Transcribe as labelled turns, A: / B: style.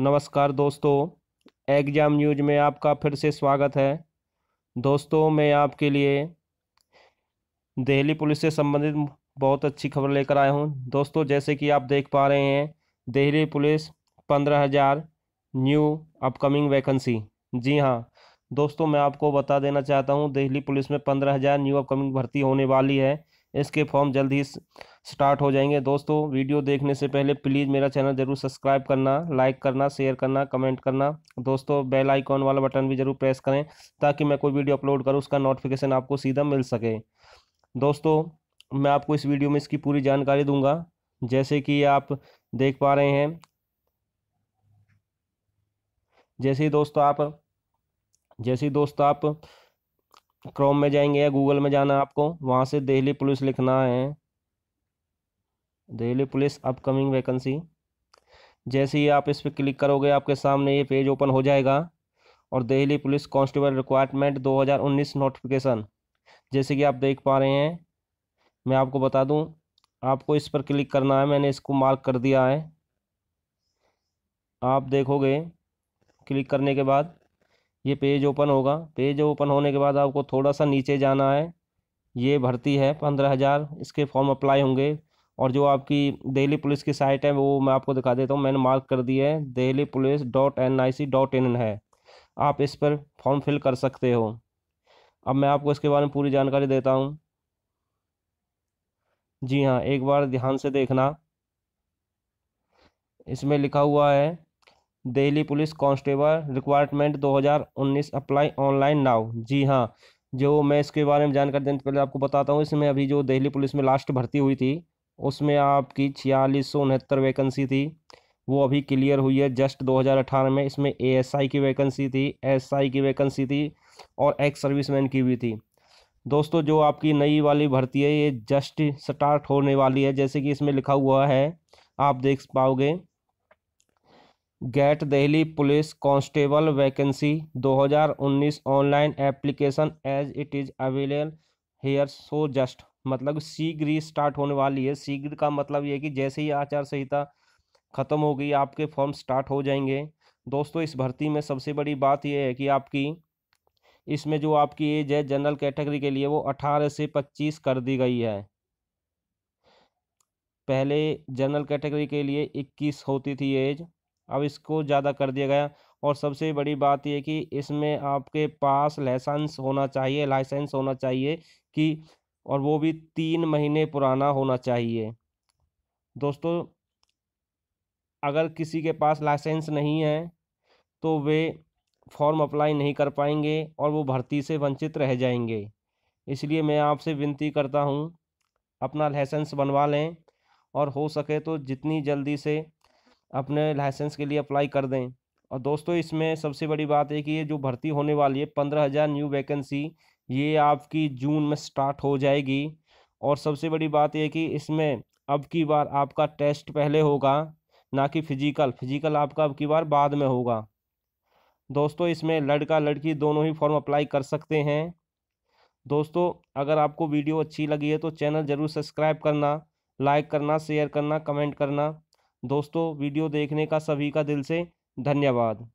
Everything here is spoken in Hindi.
A: नमस्कार दोस्तों एग्जाम न्यूज में आपका फिर से स्वागत है दोस्तों मैं आपके लिए दिल्ली पुलिस से संबंधित बहुत अच्छी खबर लेकर आया हूं दोस्तों जैसे कि आप देख पा रहे हैं दिल्ली पुलिस पंद्रह हज़ार न्यू अपकमिंग वैकेंसी जी हां दोस्तों मैं आपको बता देना चाहता हूं दिल्ली पुलिस में पंद्रह हज़ार न्यू अपकमिंग भर्ती होने वाली है इसके फॉर्म जल्द ही स्टार्ट हो जाएंगे दोस्तों वीडियो देखने से पहले प्लीज़ मेरा चैनल ज़रूर सब्सक्राइब करना लाइक करना शेयर करना कमेंट करना दोस्तों बेल आइकॉन वाला बटन भी ज़रूर प्रेस करें ताकि मैं कोई वीडियो अपलोड करूँ उसका नोटिफिकेशन आपको सीधा मिल सके दोस्तों मैं आपको इस वीडियो में इसकी पूरी जानकारी दूंगा जैसे कि आप देख पा रहे हैं जैसे ही दोस्तों आप जैसे ही दोस्तों आप क्रोम में जाएंगे या गूगल में जाना है आपको वहाँ से दिल्ली पुलिस लिखना है दिल्ली पुलिस अपकमिंग वैकेंसी जैसे ही आप इस पर क्लिक करोगे आपके सामने ये पेज ओपन हो जाएगा और Delhi police constable requirement 2019 notification जैसे कि आप देख पा रहे हैं मैं आपको बता दूं आपको इस पर क्लिक करना है मैंने इसको मार्क कर दिया है आप देखोगे क्लिक करने के बाद ये पेज ओपन होगा पेज ओपन होने के बाद आपको थोड़ा सा नीचे जाना है ये भर्ती है पंद्रह हज़ार इसके फॉर्म अप्लाई होंगे और जो आपकी दिल्ली पुलिस की साइट है वो मैं आपको दिखा देता हूँ मैंने मार्क कर दिया है Delhi police dot N I C dot in है आप इस पर फॉर्म फिल कर सकते हो अब मैं आपको इसके बारे में पूरी जानकारी देता हूँ जी हाँ एक बार ध्यान से देखना इसमें लिखा हुआ है Delhi police constable requirement 2019 apply online now जी हाँ जो मैं इसके बारे में जानकारी देने पहले आपको बताता हूँ इसमें अभी जो दिल्ली पुलिस में लास्ट भर्ती हुई थी उसमें आपकी छियालीस सौ उनहत्तर वैकेंसी थी वो अभी क्लियर हुई है जस्ट 2018 में इसमें एएसआई की वैकेंसी थी एसआई की वैकेंसी थी और एक्स सर्विसमैन की भी थी दोस्तों जो आपकी नई वाली भर्ती है ये जस्ट स्टार्ट होने वाली है जैसे कि इसमें लिखा हुआ है आप देख पाओगे get Delhi police constable vacancy 2019 online application as it is available here so just मतलब शीघ्र ही स्टार्ट होने वाली है शीघ्र का मतलब ये कि जैसे ही आचार संहिता ख़त्म हो गई आपके फॉर्म स्टार्ट हो जाएंगे दोस्तों इस भर्ती में सबसे बड़ी बात यह है कि आपकी इसमें जो आपकी एज है जनरल कैटेगरी के लिए वो अठारह से पच्चीस कर दी गई है पहले जनरल कैटेगरी के लिए इक्कीस होती थी एज अब इसको ज़्यादा कर दिया गया और सबसे बड़ी बात यह कि इसमें आपके पास लाइसेंस होना चाहिए लाइसेंस होना चाहिए कि और वो भी तीन महीने पुराना होना चाहिए दोस्तों अगर किसी के पास लाइसेंस नहीं है तो वे फॉर्म अप्लाई नहीं कर पाएंगे और वो भर्ती से वंचित रह जाएंगे इसलिए मैं आपसे विनती करता हूँ अपना लाइसेंस बनवा लें और हो सके तो जितनी जल्दी से अपने लाइसेंस के लिए अप्लाई कर दें और दोस्तों इसमें सबसे बड़ी बात है कि ये जो भर्ती होने वाली है पंद्रह हज़ार न्यू वैकेंसी ये आपकी जून में स्टार्ट हो जाएगी और सबसे बड़ी बात यह कि इसमें अब की बार आपका टेस्ट पहले होगा ना कि फिजिकल फिजिकल आपका अब की बार बाद में होगा दोस्तों इसमें लड़का लड़की दोनों ही फॉर्म अप्लाई कर सकते हैं दोस्तों अगर आपको वीडियो अच्छी लगी है तो चैनल ज़रूर सब्सक्राइब करना लाइक करना शेयर करना कमेंट करना दोस्तों वीडियो देखने का सभी का दिल से धन्यवाद